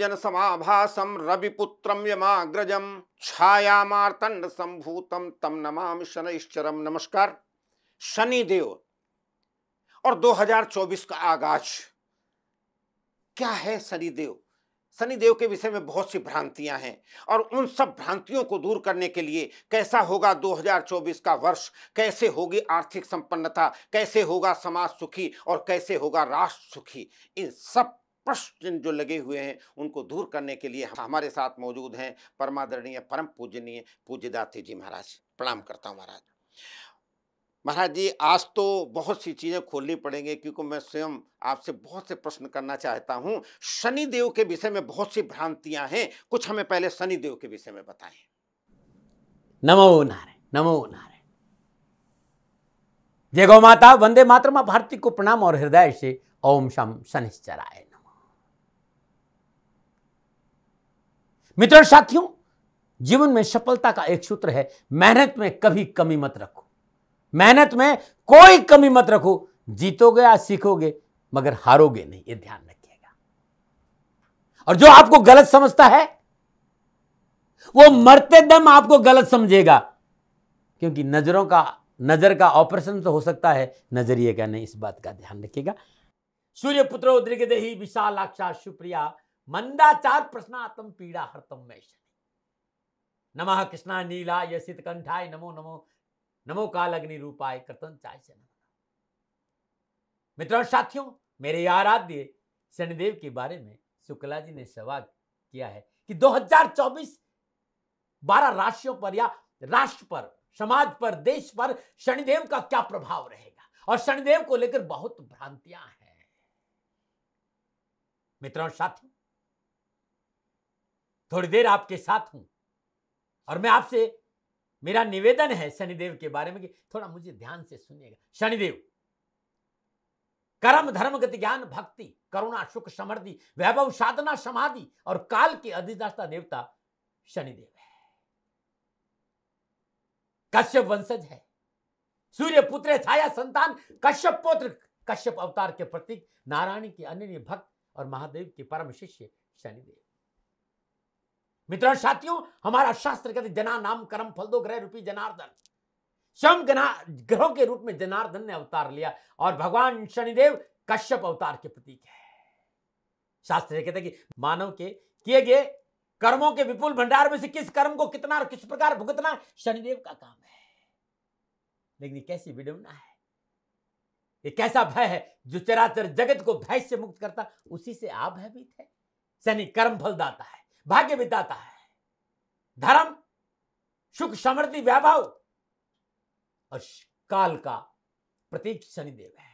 निर्जन समाभासम रविपुत्र यमाग्रज छायातंड संभूत तम नमा शनिश्चर नमस्कार शनि देव और 2024 का आगाज क्या है शनिदेव शनिदेव के विषय में बहुत सी भ्रांतियां हैं और उन सब भ्रांतियों को दूर करने के लिए कैसा होगा 2024 का वर्ष कैसे होगी आर्थिक संपन्नता कैसे होगा समाज सुखी और कैसे होगा राष्ट्र सुखी इन सब प्रश्न जो लगे हुए हैं उनको दूर करने के लिए हमारे साथ मौजूद हैं परमादरणीय परम पूजनीय पूज्यदाते जी महाराज प्रणाम करता हूँ महाराज महाराज जी आज तो बहुत सी चीज़ें खोलनी पड़ेंगे क्योंकि मैं स्वयं आपसे बहुत से प्रश्न करना चाहता हूँ शनिदेव के विषय में बहुत सी भ्रांतियाँ हैं कुछ हमें पहले शनिदेव के विषय में बताएं नमो नारायण नमो नारायण जय गौ माता वंदे मातरमा भारती को प्रणाम और हृदय से ओम शम शनिश्चराय मित्र साथियों जीवन में सफलता का एक सूत्र है मेहनत में कभी कमी मत रखो मेहनत में कोई कमी मत रखो जीतोगे या सीखोगे मगर हारोगे नहीं ये ध्यान रखिएगा और जो आपको गलत समझता है वो मरते दम आपको गलत समझेगा क्योंकि नजरों का नजर का ऑपरेशन तो हो सकता है नजरिए का नहीं इस बात का ध्यान रखिएगा सूर्य पुत्र उद्रिक देही विशाल आक्षा सुप्रिया मंदाचार प्रश्नात्म पीड़ा हरतम में नम कृष्णा नीला यशित कंठाय नमो नमो नमो काल अग्नि रूपाय कृतन चाय से मित्रों साथियों मेरे आराध्य शनिदेव के बारे में शुक्ला जी ने सवाल किया है कि 2024 12 राशियों पर या राष्ट्र पर समाज पर देश पर शनिदेव का क्या प्रभाव रहेगा और शनिदेव को लेकर बहुत भ्रांतियां हैं मित्रों साथियों थोड़ी देर आपके साथ हूं और मैं आपसे मेरा निवेदन है शनिदेव के बारे में कि थोड़ा मुझे ध्यान से सुनिएगा शनिदेव कर्म धर्म गति ज्ञान भक्ति करुणा सुख समृद्धि वैभव साधना समाधि और काल के अधिदाता देवता शनिदेव है कश्यप वंशज है सूर्य पुत्र छाया संतान कश्यप पुत्र कश्यप अवतार के प्रतीक नारायण के अन्य भक्त और महादेव के परम शिष्य शनिदेव मित्र साथियों हमारा शास्त्र कहते जना नाम कर्म फल दो ग्रह रूपी जनार्दन स्वयं गना ग्रहों के रूप में जनार्दन ने अवतार लिया और भगवान शनिदेव कश्यप अवतार के प्रतीक है शास्त्र कहते कि मानव के किए गए कर्मों के विपुल भंडार में से किस कर्म को कितना और किस प्रकार भुगतना शनिदेव का काम है लेकिन कैसी विडंबना है ये कैसा भय है जो चराचर जगत को भय से मुक्त करता उसी से आप भयभीत है शनि कर्म फलदाता है भाग्य विदाता है धर्म सुख समृद्धि वैभव और काल का प्रतीक शनिदेव है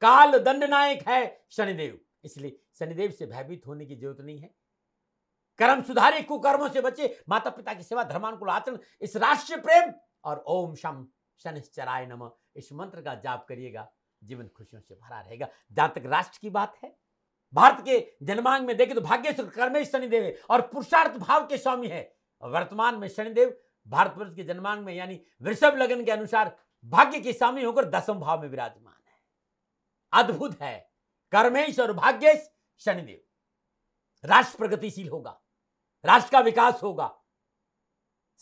काल दंड नायक है शनिदेव इसलिए शनिदेव से भयभीत होने की जरूरत नहीं है कर्म सुधारे कुकर्मों से बचे माता पिता की सेवा धर्मानुकूल आचरण इस राष्ट्रीय प्रेम और ओम शम शनिश्चराय नम इस मंत्र का जाप करिएगा जीवन खुशियों से भरा रहेगा जहां तक राष्ट्र की बात है भारत के जन्मांग में देखे तो भाग्य कर्मेश शनिदेव और पुरुषार्थ भाव के स्वामी है वर्तमान में शनिदेव भारतवर्ष के जन्मांग में यानी वृषभ लगन के अनुसार भाग्य के स्वामी होकर दसम भाव में विराजमान है अद्भुत है कर्मेश और भाग्यश शनिदेव राष्ट्र प्रगतिशील होगा राष्ट्र का विकास होगा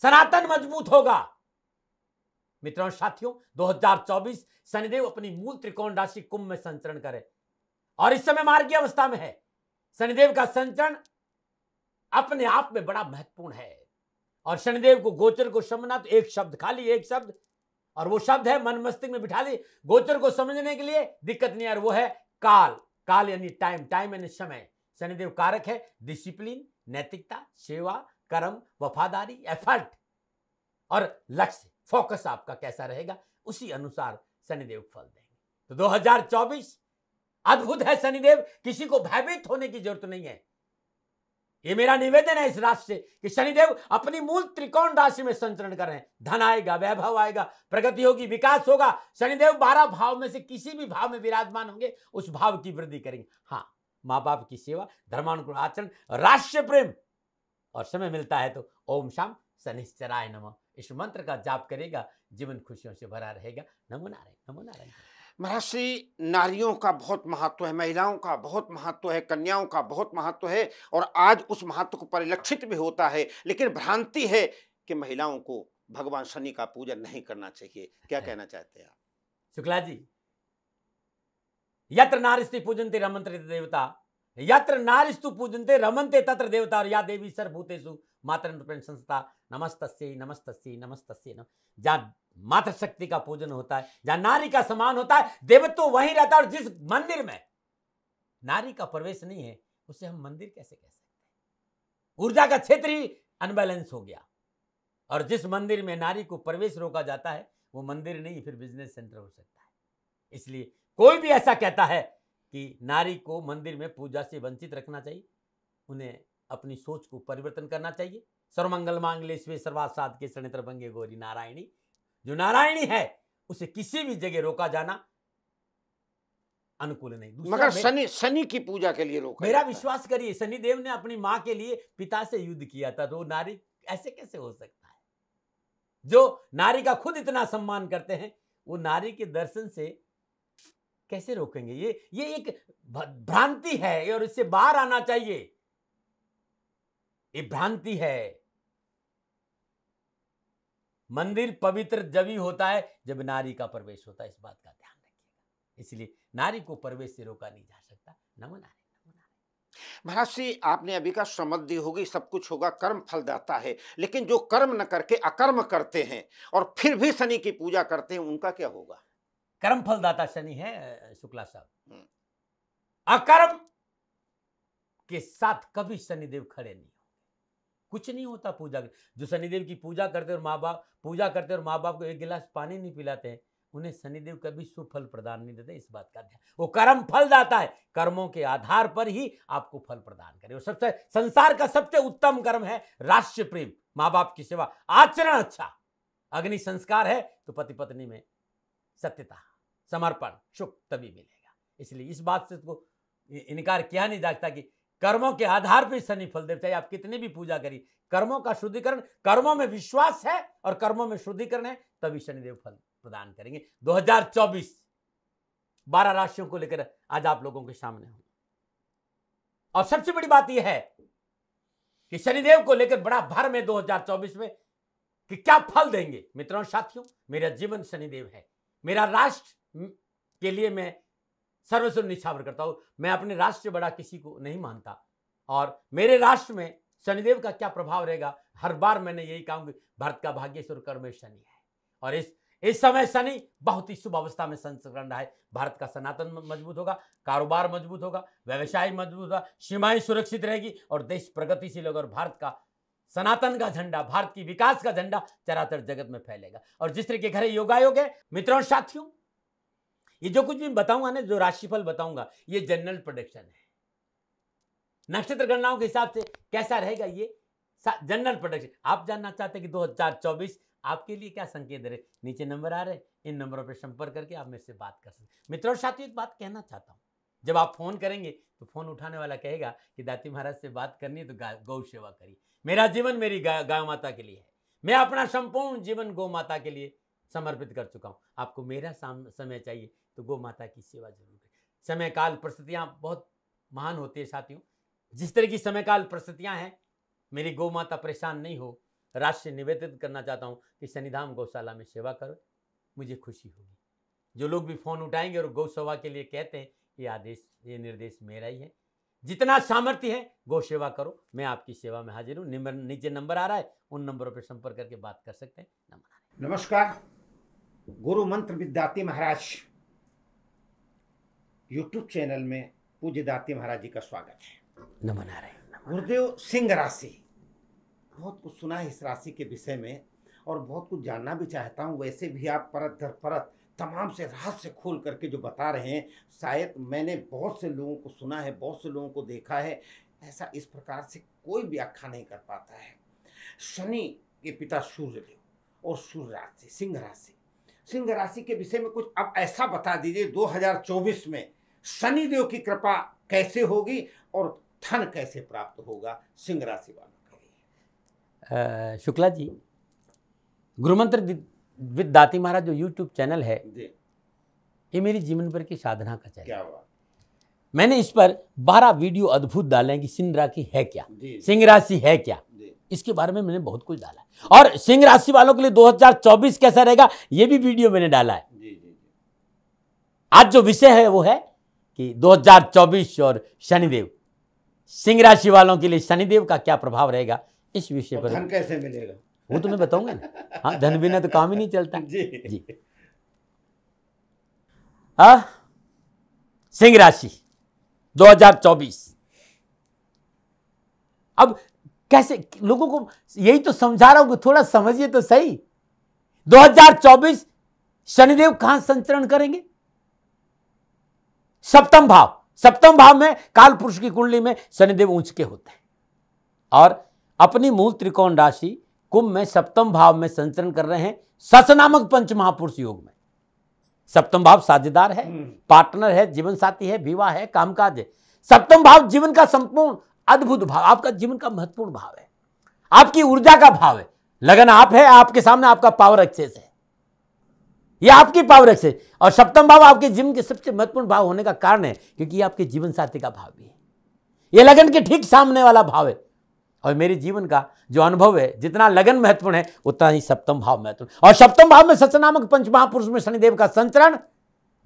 सनातन मजबूत होगा मित्रों साथियों 2024 शनिदेव अपनी मूल त्रिकोण राशि कुंभ में संचरण करें और इस समय मार्गी अवस्था में है शनिदेव का संचरण अपने आप में बड़ा महत्वपूर्ण है और शनिदेव को गोचर को समझना तो एक शब्द खाली एक शब्द और वो शब्द है मन मस्तिष्क में बिठा ली गोचर को समझने के लिए दिक्कत नहीं यार वो है काल काल यानी टाइम टाइम यानी समय शनिदेव कारक है डिसिप्लिन नैतिकता सेवा कर्म वफादारी एफर्ट और लक्ष्य फोकस आपका कैसा रहेगा उसी अनुसार शनिदेव फल देंगे तो 2024 अद्भुत है शनिदेव किसी को भयभीत होने की जरूरत नहीं है ये मेरा निवेदन है इस राशि से कि शनिदेव अपनी मूल त्रिकोण राशि में संचरण कर रहे हैं धन आएगा वैभव आएगा प्रगति होगी विकास होगा शनिदेव बारह भाव में से किसी भी भाव में विराजमान होंगे उस भाव की वृद्धि करेंगे हाँ माँ बाप की सेवा धर्मानुकूल आचरण राष्ट्र प्रेम और समय मिलता है तो ओम शाम शनिश्चराय नमः इस मंत्र का जाप करेगा जीवन खुशियों से भरा रहेगा नमो नारायण नमो नारायण महर्षि नारियों का बहुत महत्व है महिलाओं का बहुत महत्व है कन्याओं का बहुत महत्व है और आज उस महत्व को परिलक्षित भी होता है लेकिन भ्रांति है कि महिलाओं को भगवान शनि का पूजन नहीं करना चाहिए क्या कहना चाहते हैं आप शुक्ला जी यत्र नारिस्तु पूजनते रमनते देवता यत्र नारिस्तु पूजनते रमनते तत्र देवता और या देवी भूतेशु मातृ संस्था नमस्तस्य नमस्तस्य नमस्तस्य नम जहाँ मातृशक्ति का पूजन होता है जहाँ नारी का समान होता है देवत्व वहीं रहता है और जिस मंदिर में नारी का प्रवेश नहीं है उसे हम मंदिर कैसे कह सकते हैं ऊर्जा का क्षेत्र ही अनबैलेंस हो गया और जिस मंदिर में नारी को प्रवेश रोका जाता है वो मंदिर नहीं फिर बिजनेस सेंटर हो सकता है इसलिए कोई भी ऐसा कहता है कि नारी को मंदिर में पूजा से वंचित रखना चाहिए उन्हें अपनी सोच को परिवर्तन करना चाहिए सर्वमंगल मांगले स्वे सर्वासाद के शरणित्र भंगे गौरी नारायणी जो नारायणी है उसे किसी भी जगह रोका जाना अनुकूल नहीं मगर शनि शनि की पूजा के लिए रोका मेरा विश्वास करिए शनि देव ने अपनी माँ के लिए पिता से युद्ध किया था तो नारी ऐसे कैसे हो सकता है जो नारी का खुद इतना सम्मान करते हैं वो नारी के दर्शन से कैसे रोकेंगे ये ये एक भ्रांति है और इससे बाहर आना चाहिए ये भ्रांति है मंदिर पवित्र जबी होता है जब नारी का प्रवेश होता है इस बात का ध्यान रखिएगा इसलिए नारी को प्रवेश से रोका नहीं जा सकता नमन मना महाराज जी आपने अभी का समृद्धि होगी सब कुछ होगा कर्म फल दाता है लेकिन जो कर्म न करके अकर्म करते हैं और फिर भी शनि की पूजा करते हैं उनका क्या होगा कर्म फलदाता शनि है शुक्ला साहब हम्म। अकर्म के साथ कभी शनिदेव खड़े नहीं कुछ नहीं होता पूजा जो शनिदेव की पूजा करते और माँ बाप पूजा करते और माँ बाप को एक गिलास पानी नहीं पिलाते हैं उन्हें शनिदेव कभी सुफल प्रदान नहीं देते इस बात का ध्यान वो कर्म फल दाता है कर्मों के आधार पर ही आपको फल प्रदान करे और सबसे संसार का सबसे उत्तम कर्म है राष्ट्र प्रेम माँ बाप की सेवा आचरण अच्छा अग्नि संस्कार है तो पति पत्नी में सत्यता समर्पण सुख तभी मिलेगा इसलिए इस बात से तो इनकार किया नहीं जाता कि कर्मों के आधार पर शनि फल देव चाहे आप कितनी भी पूजा करिए कर्मों का शुद्धिकरण कर्मों में विश्वास है और कर्मों में शुद्धिकरण है तभी शनिदेव फल प्रदान करेंगे 2024 बारह राशियों को लेकर आज आप लोगों के सामने हूं और सबसे बड़ी बात यह है कि शनिदेव को लेकर बड़ा भर में 2024 में कि क्या फल देंगे मित्रों साथियों मेरा जीवन शनिदेव है मेरा राष्ट्र के लिए मैं सर्वस्व निछावर करता हूँ मैं अपने राष्ट्र बड़ा किसी को नहीं मानता और मेरे राष्ट्र में शनिदेव का क्या प्रभाव रहेगा हर बार मैंने यही कहा कि भारत का भाग्येश्वर कर्म शनि है और इस इस समय शनि बहुत ही शुभ अवस्था में संस्करण रहा है भारत का सनातन मजबूत होगा कारोबार मजबूत होगा व्यवसाय मजबूत होगा सीमाएं सुरक्षित रहेगी और देश प्रगतिशील होगा और भारत का सनातन का झंडा भारत की विकास का झंडा चराचर जगत में फैलेगा और जिस तरीके घरे योगायोग है मित्रों साथियों ये जो कुछ भी बताऊंगा ना जो राशिफल बताऊंगा ये जनरल प्रोडक्शन है नक्षत्र गणनाओं के हिसाब से कैसा रहेगा ये जनरल प्रोडक्शन आप जानना चाहते हैं कि 2024 आपके लिए क्या संकेत रहे नीचे नंबर आ रहे इन नंबरों पर संपर्क करके आप मेरे से बात कर सकते मित्रों और साथियों एक बात कहना चाहता हूँ जब आप फ़ोन करेंगे तो फ़ोन उठाने वाला कहेगा कि दाती महाराज से बात करनी है तो गौ सेवा करिए मेरा जीवन मेरी गा, गाय माता के लिए है मैं अपना संपूर्ण जीवन गौ माता के लिए समर्पित कर चुका हूँ आपको मेरा समय चाहिए तो गौ माता की सेवा जरूर करें समय काल परिस्थितियाँ बहुत महान होती है साथियों जिस तरह की समय काल परिस्थितियाँ हैं मेरी गौ माता परेशान नहीं हो राष्ट्र से निवेदित करना चाहता हूँ कि शनिधाम गौशाला में सेवा करो मुझे खुशी होगी जो लोग भी फ़ोन उठाएंगे और गौसेवा के लिए कहते हैं ये आदेश ये निर्देश मेरा ही है जितना सामर्थ्य है गौ सेवा करो मैं आपकी सेवा में हाजिर हूँ नीचे नंबर आ रहा है उन नंबरों पर संपर्क करके बात कर सकते हैं नमस्कार गुरु मंत्र विद्याती महाराज यूट्यूब चैनल में पूज्य दाती महाराज जी का स्वागत है नमन आ रहे गुरुदेव सिंह राशि बहुत कुछ सुना है इस राशि के विषय में और बहुत कुछ जानना भी चाहता हूँ वैसे भी आप परत दर परत तमाम से रहस्य खोल करके जो बता रहे हैं शायद मैंने बहुत से लोगों को सुना है बहुत से लोगों को देखा है ऐसा इस प्रकार से कोई व्याख्या नहीं कर पाता है शनि के पिता सूर्यदेव और सूर्य राशि सिंह राशि सिंह राशि के विषय में कुछ अब ऐसा बता दीजिए 2024 में शनिदेव की कृपा कैसे होगी और धन कैसे प्राप्त होगा सिंह राशि वालों को शुक्ला जी गुरुमंत्र विद दाती महाराज जो यूट्यूब चैनल है ये मेरी जीवन भर की साधना का चैनल क्या बात मैंने इस पर बारह वीडियो अद्भुत डाले हैं कि सिंह राशि है क्या सिंह राशि है क्या इसके बारे में मैंने बहुत कुछ डाला और सिंह राशि वालों के लिए 2024 कैसा रहेगा ये भी वीडियो मैंने डाला है आज जो विषय है वो है कि 2024 और शनिदेव सिंह राशि वालों के लिए शनिदेव का क्या प्रभाव रहेगा इस विषय पर धन कैसे मिलेगा वो तो मैं बताऊंगा ना हाँ धन बिना तो काम ही नहीं चलता जी जी आ, सिंह राशि 2024 अब कैसे लोगों को यही तो समझा रहा हूं थोड़ा समझिए तो सही 2024 शनिदेव कहां संचरण करेंगे सप्तम भाव सप्तम भाव में काल पुरुष की कुंडली में शनिदेव ऊंच के होते हैं और अपनी मूल त्रिकोण राशि कुंभ में सप्तम भाव में संचरण कर रहे हैं सस नामक पंच महापुरुष योग में सप्तम भाव साझेदार है हम्म। पार्टनर है जीवन साथी है विवाह है कामकाज है सप्तम भाव जीवन का संपूर्ण अद्भुत भाव आपका जीवन का महत्वपूर्ण भाव है आपकी ऊर्जा का भाव है लगन आप है आपके सामने आपका पावर एक्सेस है यह आपकी पावर है और सप्तम भाव आपके जीवन के सबसे महत्वपूर्ण भाव होने का कारण है क्योंकि ये आपके जीवन साथी का भाव भी है ये लगन के ठीक सामने वाला भाव है और मेरे जीवन का जो अनुभव है जितना लगन महत्वपूर्ण है उतना ही सप्तम भाव महत्वपूर्ण और सप्तम भाव में सच नामक पंच महापुरुष में शनिदेव का संचरण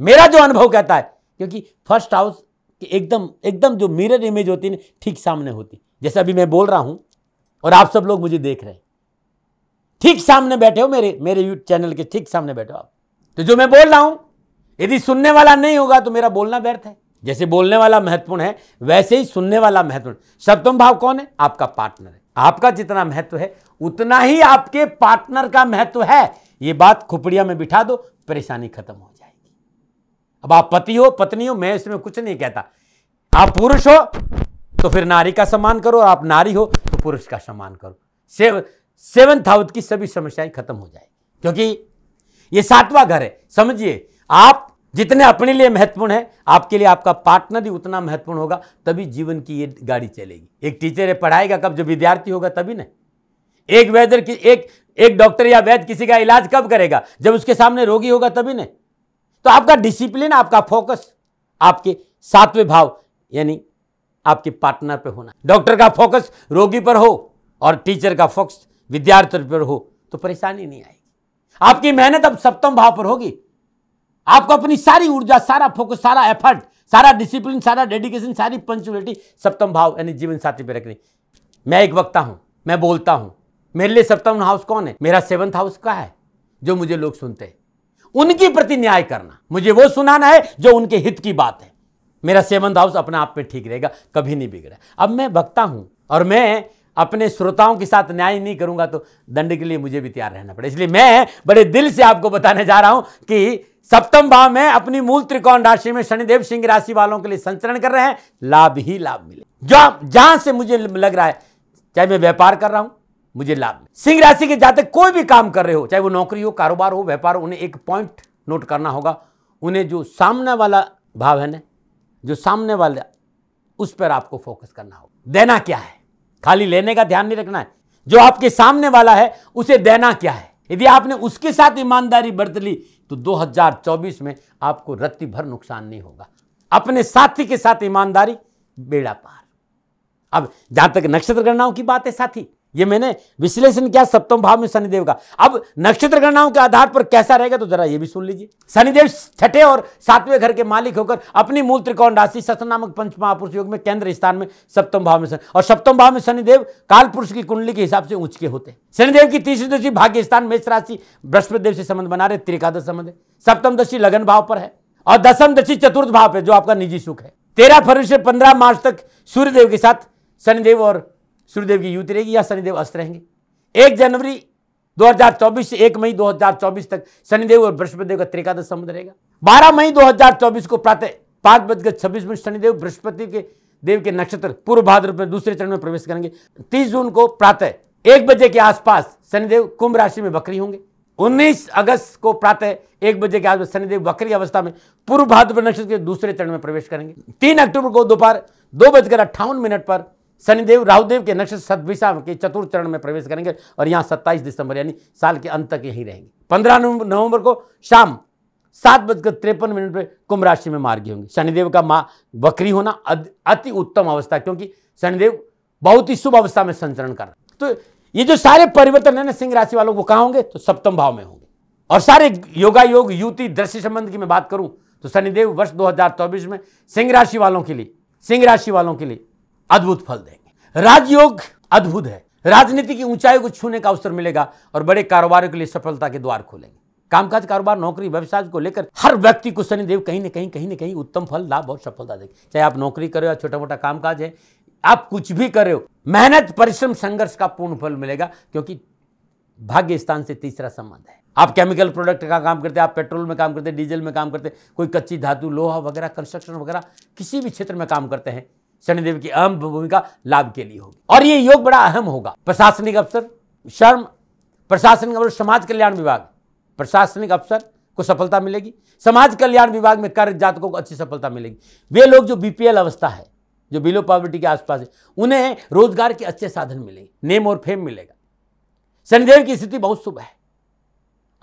मेरा जो अनुभव कहता है क्योंकि फर्स्ट हाउस की एकदम एकदम जो मिरर इमेज होती है ठीक सामने होती जैसे अभी मैं बोल रहा हूं और आप सब लोग मुझे देख रहे हैं ठीक सामने बैठे हो मेरे मेरे यूट्यूब चैनल के ठीक सामने बैठे हो आप तो जो मैं बोल रहा हूं यदि सुनने वाला नहीं होगा तो मेरा बोलना व्यर्थ है जैसे बोलने वाला महत्वपूर्ण है वैसे ही सुनने वाला महत्वपूर्ण सप्तम भाव कौन है आपका पार्टनर है आपका जितना महत्व है उतना ही आपके पार्टनर का महत्व है यह बात खुपड़िया में बिठा दो परेशानी खत्म हो जाएगी अब आप पति हो पत्नी हो मैं इसमें कुछ नहीं कहता आप पुरुष हो तो फिर नारी का सम्मान करो आप नारी हो तो पुरुष का सम्मान करो सेवन सेवन थाउथ की सभी समस्याएं खत्म हो जाएगी क्योंकि ये सातवां घर है समझिए आप जितने अपने लिए महत्वपूर्ण है आपके लिए आपका पार्टनर ही उतना महत्वपूर्ण होगा तभी जीवन की ये गाड़ी चलेगी एक टीचर है पढ़ाएगा कब जब विद्यार्थी होगा तभी ना एक वैद्य की एक एक डॉक्टर या वैद्य किसी का इलाज कब करेगा जब उसके सामने रोगी होगा तभी ना तो आपका डिसिप्लिन आपका फोकस आपके सातवें भाव यानी आपके पार्टनर पर होना डॉक्टर का फोकस रोगी पर हो और टीचर का फोकस विद्यार्थी पर हो तो परेशानी नहीं आएगी आपकी मेहनत अब सप्तम भाव पर होगी आपको अपनी सारी ऊर्जा सारा फोकस सारा एफर्ट सारा डिसिप्लिन सारा डेडिकेशन सारी पंचुअलिटी सप्तम भाव यानी जीवन साथी पर रखनी मैं एक वक्ता हूं मैं बोलता हूं मेरे लिए सप्तम हाउस कौन है मेरा सेवंथ हाउस का है जो मुझे लोग सुनते हैं उनकी प्रति न्याय करना मुझे वो सुनाना है जो उनके हित की बात है मेरा सेवंथ हाउस अपने आप पे ठीक रहेगा कभी नहीं बिगड़ा अब मैं वक्ता हूं और मैं अपने श्रोताओं के साथ न्याय नहीं करूंगा तो दंड के लिए मुझे भी तैयार रहना पड़े इसलिए मैं बड़े दिल से आपको बताने जा रहा हूं कि सप्तम भाव में अपनी मूल त्रिकोण राशि में शनिदेव सिंह राशि वालों के लिए संचरण कर रहे हैं लाभ ही लाभ मिले जो जहां से मुझे लग रहा है चाहे मैं व्यापार कर रहा हूं मुझे लाभ मिले सिंह राशि के जातक कोई भी काम कर रहे हो चाहे वो नौकरी हो कारोबार हो व्यापार हो उन्हें एक पॉइंट नोट करना होगा उन्हें जो सामने वाला भाव है ना जो सामने वाला उस पर आपको फोकस करना होगा देना क्या है खाली लेने का ध्यान नहीं रखना है जो आपके सामने वाला है उसे देना क्या है यदि आपने उसके साथ ईमानदारी बरत ली तो 2024 में आपको रत्ती भर नुकसान नहीं होगा अपने साथी के साथ ईमानदारी बेड़ा पार अब जहां तक नक्षत्र गणनाओं की बात है साथी ये मैंने विश्लेषण किया सप्तम भाव में शनिदेव का अब नक्षत्र गणनाओं के आधार पर कैसा रहेगा तो जरा ये भी सुन लीजिए शनिदेव छठे और सातवें घर के मालिक होकर अपनी मूल त्रिकोण राशि सत नामक पंच महापुरुष योग में केंद्र स्थान में सप्तम भाव में और सप्तम भाव में शनिदेव काल पुरुष की कुंडली के हिसाब से ऊंच के होते शनिदेव की तीसरी दशी भाग्य स्थान मेष राशि बृहस्पति देव से संबंध बना रहे त्रिकादश संबंध है सप्तम दशी लगन भाव पर है और दसम दशी चतुर्थ भाव पर जो आपका निजी सुख है तेरह फरवरी से पंद्रह मार्च तक सूर्यदेव के साथ शनिदेव और सूर्यदेव की युति रहेगी या शनिदेव अस्त रहेंगे एक जनवरी 2024 से एक मई 2024 तक शनिदेव और बृहस्पति देव का त्रिकादश संबंध रहेगा बारह मई 2024 को प्रातः पांच बजकर छब्बीस मिनट शनिदेव बृहस्पति के देव के नक्षत्र पूर्व भाद्रप में दूसरे चरण में प्रवेश करेंगे तीस जून को प्रातः एक बजे के आसपास शनिदेव कुंभ राशि में बकरी होंगे 19 अगस्त को प्रातः एक बजे के आसपास शनिदेव बकरी अवस्था में पूर्व भाद्रपुर नक्षत्र के दूसरे चरण में प्रवेश करेंगे तीन अक्टूबर को दोपहर दो बजकर अट्ठावन मिनट पर शनिदेव राहुदेव के नक्षत्र सदिशा के चतुर्थ चरण में प्रवेश करेंगे और यहाँ 27 दिसंबर यानी साल के अंत तक यहीं रहेंगे 15 नवंबर को शाम सात बजकर तिरपन मिनट पर कुंभ राशि में मार्गी होंगे शनिदेव का माँ बकरी होना अति उत्तम अवस्था क्योंकि शनिदेव बहुत ही शुभ अवस्था में संचरण कर तो ये जो सारे परिवर्तन है ना सिंह राशि वालों को कहाँ होंगे तो सप्तम भाव में होंगे और सारे योगा योग युति दृश्य संबंध की मैं बात करूं तो शनिदेव वर्ष 2024 में सिंह राशि वालों के लिए सिंह राशि वालों के लिए अद्भुत फल देंगे राजयोग अद्भुत है राजनीति की ऊंचाई को छूने का अवसर मिलेगा और बड़े कारोबारों के लिए सफलता के द्वार खोलेंगे कामकाज कारोबार नौकरी व्यवसाय को लेकर हर व्यक्ति को शनिदेव कहीं ना कहीं कहीं ना कहीं उत्तम फल लाभ और सफलता देंगे चाहे आप नौकरी करो या छोटा मोटा कामकाज है आप कुछ भी कर रहे हो मेहनत परिश्रम संघर्ष का पूर्ण फल मिलेगा क्योंकि भाग्य स्थान से तीसरा संबंध है आप केमिकल प्रोडक्ट का काम करते हैं आप पेट्रोल में काम करते हैं डीजल में काम करते हैं कोई कच्ची धातु लोहा वगैरह कंस्ट्रक्शन वगैरह किसी भी क्षेत्र में काम करते हैं शनिदेव की अहम भूमिका लाभ के लिए होगी और ये योग बड़ा अहम होगा प्रशासनिक अफसर शर्म प्रशासनिक और समाज कल्याण विभाग प्रशासनिक अफसर को सफलता मिलेगी समाज कल्याण विभाग में कार्य जातकों को अच्छी सफलता मिलेगी वे लोग जो बीपीएल अवस्था है जो बिलो पॉवर्टी के आसपास है उन्हें रोजगार के अच्छे साधन मिलेंगे नेम और फेम मिलेगा शनिदेव की स्थिति बहुत शुभ है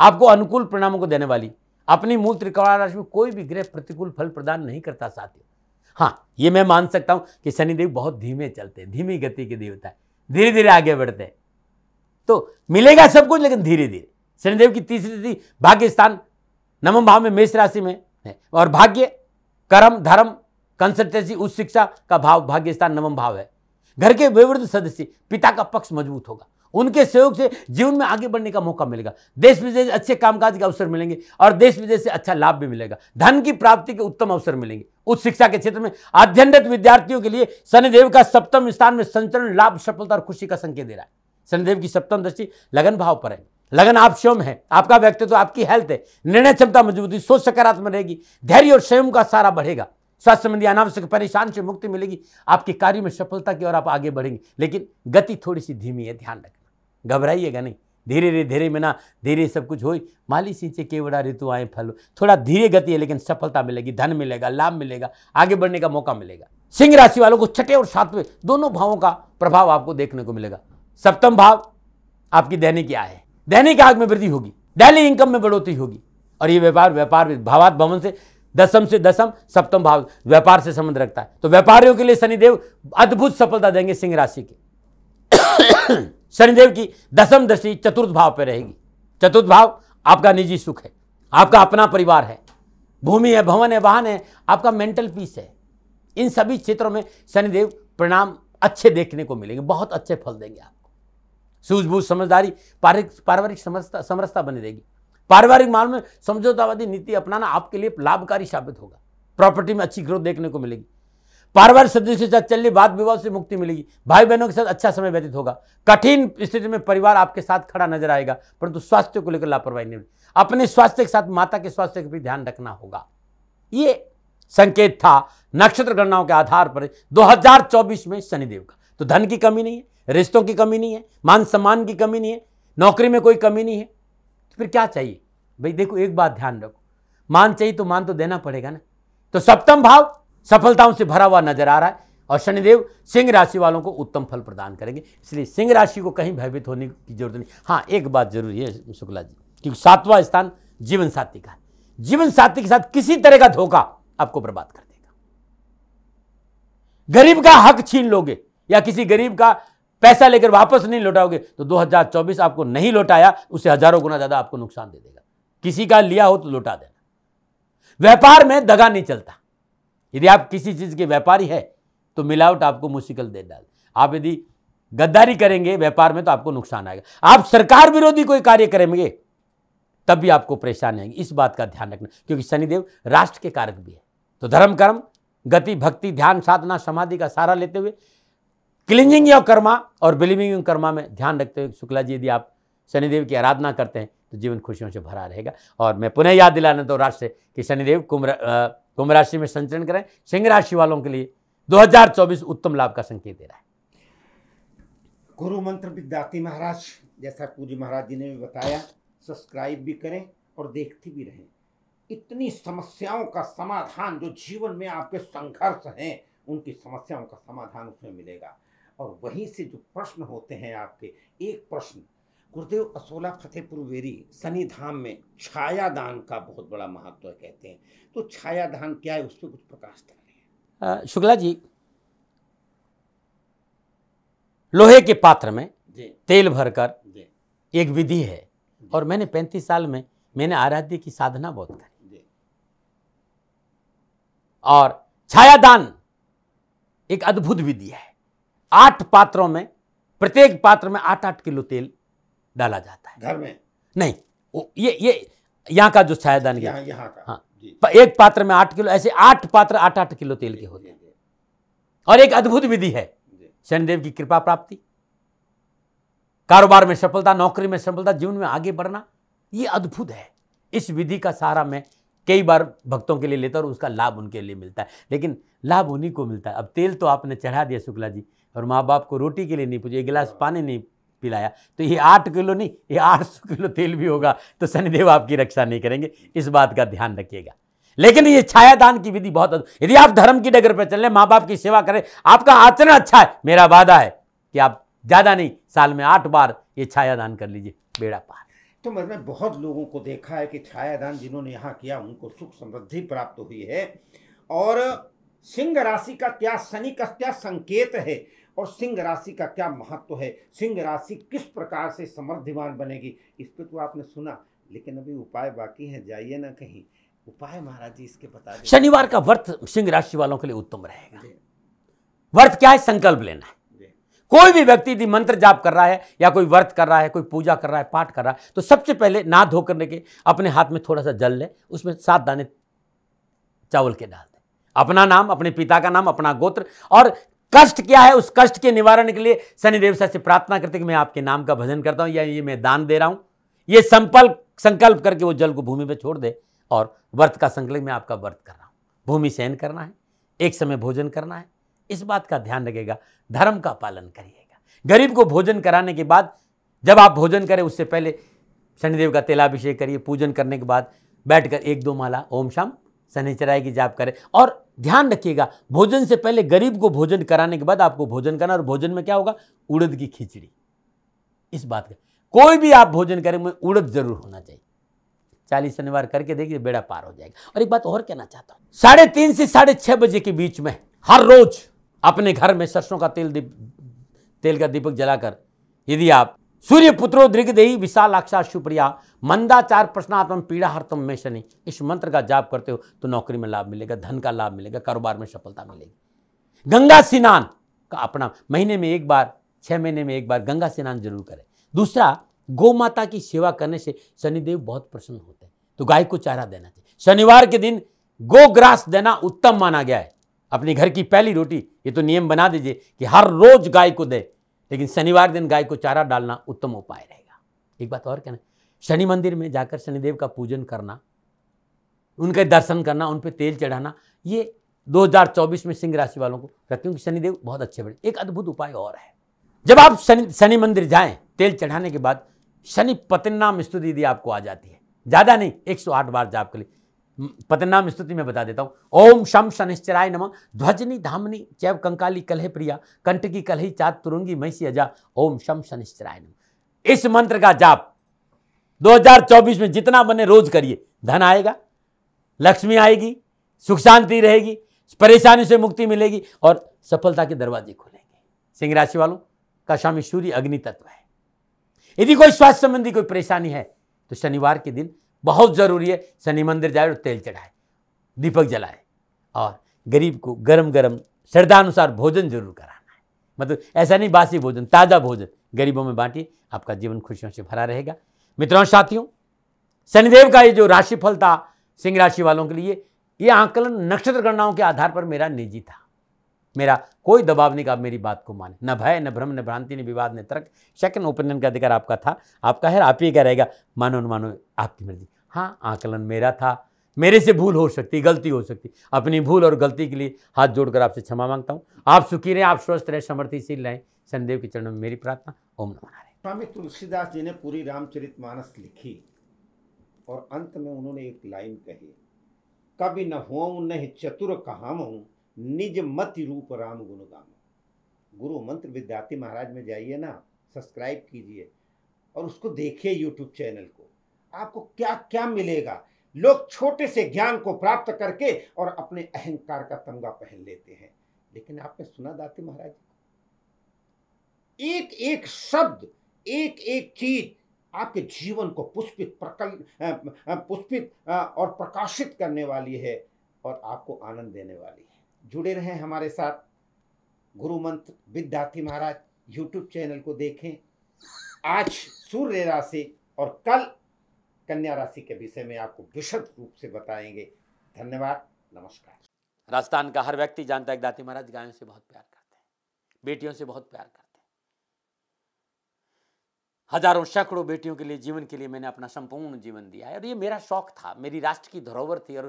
आपको अनुकूल परिणामों को देने वाली अपनी मूल त्रिकोणा राशि में कोई भी ग्रह प्रतिकूल फल प्रदान नहीं करता साथियों हाँ ये मैं मान सकता हूं कि शनिदेव बहुत धीमे चलते हैं धीमी गति के देवता है धीरे धीरे आगे बढ़ते हैं तो मिलेगा सब कुछ लेकिन धीरे धीरे शनिदेव की तीसरी तिथि भाग्य स्थान नवम भाव में मेष राशि में है और भाग्य कर्म धर्म कंसल्टेंसी उच्च शिक्षा का भाव भाग्य स्थान नवम भाव है घर के विवृद्ध सदस्य पिता का पक्ष मजबूत होगा उनके सहयोग से जीवन में आगे बढ़ने का मौका मिलेगा देश विदेश अच्छे कामकाज के अवसर मिलेंगे और देश विदेश से अच्छा लाभ भी मिलेगा धन की प्राप्ति के उत्तम अवसर मिलेंगे उच्च शिक्षा के क्षेत्र में अध्ययनरत विद्यार्थियों के लिए शनिदेव का सप्तम स्थान में संचरण लाभ सफलता और खुशी का संकेत दे रहा है शनिदेव की सप्तम दृष्टि लगन भाव पर है लगन आप स्वयं है आपका व्यक्तित्व तो आपकी हेल्थ है निर्णय क्षमता मजबूती सोच सकारात्मक रहेगी धैर्य और स्वयं का सारा बढ़ेगा स्वास्थ्य संबंधी अनावश्यक परेशान से मुक्ति मिलेगी आपके कार्य में सफलता की ओर आप आगे बढ़ेंगे लेकिन गति थोड़ी सी धीमी है ध्यान रखें घबराइएगा नहीं धीरे धीरे धीरे बिना धीरे सब कुछ हो माली सींचे केवड़ा ऋतु आए फल थोड़ा धीरे गति है लेकिन सफलता मिलेगी धन मिलेगा लाभ मिलेगा आगे बढ़ने का मौका मिलेगा सिंह राशि वालों को छठे और सातवें दोनों भावों का प्रभाव आपको देखने को मिलेगा सप्तम भाव आपकी दैनिक आय है दैनिक आग में वृद्धि होगी डेली इनकम में बढ़ोतरी होगी और ये व्यापार व्यापार भावात भवन से दसम से दसम सप्तम भाव व्यापार से संबंध रखता है तो व्यापारियों के लिए शनिदेव अद्भुत सफलता देंगे सिंह राशि के शनिदेव की दसम दृष्टि चतुर्थ भाव पर रहेगी चतुर्थ भाव आपका निजी सुख है आपका अपना परिवार है भूमि है भवन है वाहन है आपका मेंटल पीस है इन सभी क्षेत्रों में शनिदेव परिणाम अच्छे देखने को मिलेंगे बहुत अच्छे फल देंगे आपको सूझबूझ समझदारी पारिवारिक समरसता समरसता बनी रहेगी पारिवारिक माल में समझौतावादी नीति अपनाना आपके लिए लाभकारी साबित होगा प्रॉपर्टी में अच्छी ग्रोथ देखने को मिलेगी पारिवारिक सदस्यों के साथ चलने वाद विवाद से मुक्ति मिलेगी भाई बहनों के साथ अच्छा समय व्यतीत होगा कठिन स्थिति में परिवार आपके साथ खड़ा नजर आएगा परंतु स्वास्थ्य को लेकर लापरवाही नहीं अपने स्वास्थ्य के साथ माता के स्वास्थ्य का भी ध्यान रखना होगा ये संकेत था नक्षत्र गणनाओं के आधार पर 2024 में शनिदेव का तो धन की कमी नहीं है रिश्तों की कमी नहीं है मान सम्मान की कमी नहीं है नौकरी में कोई कमी नहीं है तो फिर क्या चाहिए भाई देखो एक बात ध्यान रखो मान चाहिए तो मान तो देना पड़ेगा ना तो सप्तम भाव सफलताओं से भरा हुआ नजर आ रहा है और शनिदेव सिंह राशि वालों को उत्तम फल प्रदान करेंगे इसलिए सिंह राशि को कहीं भयभीत होने की जरूरत नहीं हाँ एक बात जरूरी है शुक्ला जी क्योंकि सातवां स्थान जीवन साथी का है जीवन साथी के साथ किसी तरह का धोखा आपको बर्बाद कर देगा गरीब का हक छीन लोगे या किसी गरीब का पैसा लेकर वापस नहीं लौटाओगे तो 2024 आपको नहीं लौटाया उसे हजारों गुना ज्यादा आपको नुकसान दे देगा किसी का लिया हो तो लौटा देना व्यापार में दगा नहीं चलता यदि आप किसी चीज़ के व्यापारी है तो मिलावट आपको मुश्किल दे डाल आप यदि गद्दारी करेंगे व्यापार में तो आपको नुकसान आएगा आप सरकार विरोधी कोई कार्य करेंगे तब भी आपको परेशान आएंगे इस बात का ध्यान रखना क्योंकि शनिदेव राष्ट्र के कारक भी है तो धर्म कर्म गति भक्ति ध्यान साधना समाधि का सहारा लेते हुए क्लिंजिंग या कर्मा और बिलीविंग कर्मा में ध्यान रखते हुए शुक्ला जी यदि आप शनिदेव की आराधना करते हैं तो जीवन खुशियों से भरा रहेगा और मैं पुनः याद दिलाना तो राष्ट्र से कि शनिदेव कुंभ कुंभ राशि में संचरण करें सिंह राशि वालों के लिए 2024 उत्तम लाभ का संकेत दे रहा है गुरु मंत्र विद्यार्थी महाराज जैसा पूज्य महाराज जी ने भी बताया सब्सक्राइब भी करें और देखते भी रहें इतनी समस्याओं का समाधान जो जीवन में आपके संघर्ष हैं उनकी समस्याओं का समाधान उसमें मिलेगा और वहीं से जो प्रश्न होते हैं आपके एक प्रश्न गुरुदेव असोला फतेहपुर वेरी सनी धाम में छाया दान का बहुत बड़ा महत्व है कहते हैं तो छाया दान क्या है उस पर कुछ प्रकाश डालें शुक्ला जी लोहे के पात्र में तेल भरकर एक विधि है और मैंने पैंतीस साल में मैंने आराध्य की साधना बहुत करी और छायादान एक अद्भुत विधि है आठ पात्रों में प्रत्येक पात्र में आठ आठ किलो तेल डाला जाता है घर में नहीं वो ये ये यहाँ का जो छायादान यहाँ यहाँ का हाँ एक पात्र में आठ किलो ऐसे आठ पात्र आठ आठ किलो तेल के होते हैं और एक अद्भुत विधि है शनिदेव की कृपा प्राप्ति कारोबार में सफलता नौकरी में सफलता जीवन में आगे बढ़ना ये अद्भुत है इस विधि का सहारा मैं कई बार भक्तों के लिए लेता और उसका लाभ उनके लिए मिलता है लेकिन लाभ उन्हीं को मिलता है अब तेल तो आपने चढ़ा दिया शुक्ला जी और माँ बाप को रोटी के लिए नहीं पूछे एक गिलास हाँ। पानी नहीं पिलाया तो ये आठ किलो नहीं ये आठ सौ किलो तेल भी होगा तो शनिदेव आपकी रक्षा नहीं करेंगे इस बात का ध्यान रखिएगा लेकिन ये छायादान की विधि बहुत यदि आप धर्म की डगर पर चलें माँ बाप की सेवा करें आपका आचरण अच्छा है मेरा वादा है कि आप ज़्यादा नहीं साल में आठ बार ये छायादान कर लीजिए बेड़ा पार तो मतलब मैंने बहुत लोगों को देखा है कि छायादान जिन्होंने यहाँ किया उनको सुख समृद्धि प्राप्त हुई है और सिंह राशि का क्या शनि का क्या संकेत है और सिंह राशि का क्या महत्व है सिंह राशि किस प्रकार से समृद्धिमान बनेगी इस पर तो आपने सुना लेकिन अभी उपाय बाकी हैं जाइए ना कहीं उपाय महाराज जी इसके बता दें शनिवार का व्रत सिंह राशि वालों के लिए उत्तम रहेगा व्रत क्या है संकल्प लेना है कोई भी व्यक्ति यदि मंत्र जाप कर रहा है या कोई व्रत कर रहा है कोई पूजा कर रहा है पाठ कर रहा है तो सबसे पहले ना धो करने के अपने हाथ में थोड़ा सा जल ले उसमें सात दाने चावल के डाल दे अपना नाम अपने पिता का नाम अपना गोत्र और कष्ट क्या है उस कष्ट के निवारण के लिए शनि देवता से प्रार्थना करते कि मैं आपके नाम का भजन करता हूँ या ये मैं दान दे रहा हूँ ये संकल्प संकल्प करके वो जल को भूमि पर छोड़ दे और व्रत का संकल्प मैं आपका व्रत कर रहा हूँ भूमि सहन करना है एक समय भोजन करना है इस बात का ध्यान रखेगा धर्म का पालन करिएगा गरीब को भोजन कराने के बाद जब आप भोजन करें उससे पहले शनिदेव का तेलाभिषेक करिए पूजन करने के बाद बैठकर एक दो माला ओम शाम शनिचराय की जाप करें और ध्यान रखिएगा भोजन से पहले गरीब को भोजन कराने के बाद आपको भोजन करना और भोजन में क्या होगा उड़द की खिचड़ी इस बात का कोई भी आप भोजन करें में उड़द जरूर होना चाहिए चालीस शनिवार करके देखिए बेड़ा पार हो जाएगा और एक बात और कहना चाहता हूं साढ़े तीन से साढ़े छह बजे के बीच में हर रोज अपने घर में सरसों का तेल दीप तेल का दीपक जलाकर यदि आप सूर्यपुत्रो दृगदेही विशालाक्षा सुप्रिया मंदाचार प्रश्नात्म पीड़ा हरतम में शनि इस मंत्र का जाप करते हो तो नौकरी में लाभ मिलेगा धन का लाभ मिलेगा कारोबार में सफलता मिलेगी गंगा स्नान का अपना महीने में एक बार छः महीने में एक बार गंगा स्नान जरूर करें दूसरा गौ माता की सेवा करने से शनिदेव बहुत प्रसन्न होते हैं तो गाय को चारा देना चाहिए शनिवार के दिन गोग्रास देना उत्तम माना गया है अपने घर की पहली रोटी ये तो नियम बना दीजिए कि हर रोज गाय को दे लेकिन शनिवार दिन गाय को चारा डालना उत्तम उपाय रहेगा एक बात और कहना शनि मंदिर में जाकर शनिदेव का पूजन करना उनके दर्शन करना उन पर तेल चढ़ाना ये 2024 में सिंह राशि वालों को रखें क्योंकि शनिदेव बहुत अच्छे बने एक अद्भुत उपाय और है जब आप शनि शनि मंदिर जाएं तेल चढ़ाने के बाद शनि पतन नाम स्तुति दीदी आपको आ जाती है ज़्यादा नहीं 108 बार जाप के लिए पतनाम स्तुति में बता देता हूँ ओम शम शनिश्चराय नम ध्वजनी धामनी चैव कंकाली कलह प्रिया कंटकी कलही चात तुरुंगी मैसी अजा ओम शम शनिश्चराय नम इस मंत्र का जाप 2024 में जितना बने रोज करिए धन आएगा लक्ष्मी आएगी सुख शांति रहेगी परेशानी से मुक्ति मिलेगी और सफलता के दरवाजे खुलेंगे सिंह राशि वालों का स्वामी सूर्य अग्नि तत्व है यदि कोई स्वास्थ्य संबंधी कोई परेशानी है तो शनिवार के दिन बहुत ज़रूरी है शनि मंदिर जाए और तेल चढ़ाए दीपक जलाए और गरीब को गरम गरम श्रद्धानुसार भोजन जरूर कराना है मतलब ऐसा नहीं बासी भोजन ताज़ा भोजन गरीबों में बांटिए आपका जीवन खुशियों से भरा रहेगा मित्रों साथियों शनिदेव का ये जो राशिफल था सिंह राशि वालों के लिए ये आंकलन नक्षत्र गणनाओं के आधार पर मेरा निजी था मेरा कोई दबाव नहीं कि आप मेरी बात को माने न भय न भ्रम न भ्रांति न विवाद न तर्क सेकंड ओपिनियन का अधिकार आपका था आपका है आप ही क्या रहेगा मानो न मानो आपकी मर्जी हाँ आकलन मेरा था मेरे से भूल हो सकती गलती हो सकती अपनी भूल और गलती के लिए हाथ जोड़कर आपसे क्षमा मांगता हूँ आप सुखी रहें आप स्वस्थ रहें समर्थिशील रहें शनिदेव के चरणों में मेरी प्रार्थना ओम नमः स्वामी तुलसीदास जी ने पूरी रामचरित मानस लिखी और अंत में उन्होंने एक लाइन कही कभी न हो नहीं चतुर कहा हूँ निज मति रूप राम गुण गुरु मंत्र विद्यार्थी महाराज में जाइए ना सब्सक्राइब कीजिए और उसको देखिए यूट्यूब चैनल को आपको क्या क्या मिलेगा लोग छोटे से ज्ञान को प्राप्त करके और अपने अहंकार का तमगा पहन लेते हैं लेकिन आपने सुना दाती महाराज एक एक शब्द एक एक चीज आपके जीवन को पुष्पित प्रकल पुष्पित और प्रकाशित करने वाली है और आपको आनंद देने वाली है जुड़े रहें हमारे साथ गुरु मंत्र विद्यार्थी महाराज यूट्यूब चैनल को देखें आज सूर्य राशि और कल कन्या राशि के विषय में आपको विशद रूप से बताएंगे धन्यवाद नमस्कार राजस्थान का हर व्यक्ति जानता है दाती महाराज गायों से बहुत प्यार करते हैं बेटियों से बहुत प्यार करते हैं हजारों सैकड़ों बेटियों के लिए जीवन के लिए मैंने अपना संपूर्ण जीवन दिया है और ये मेरा शौक था मेरी राष्ट्र की धरोहर थी और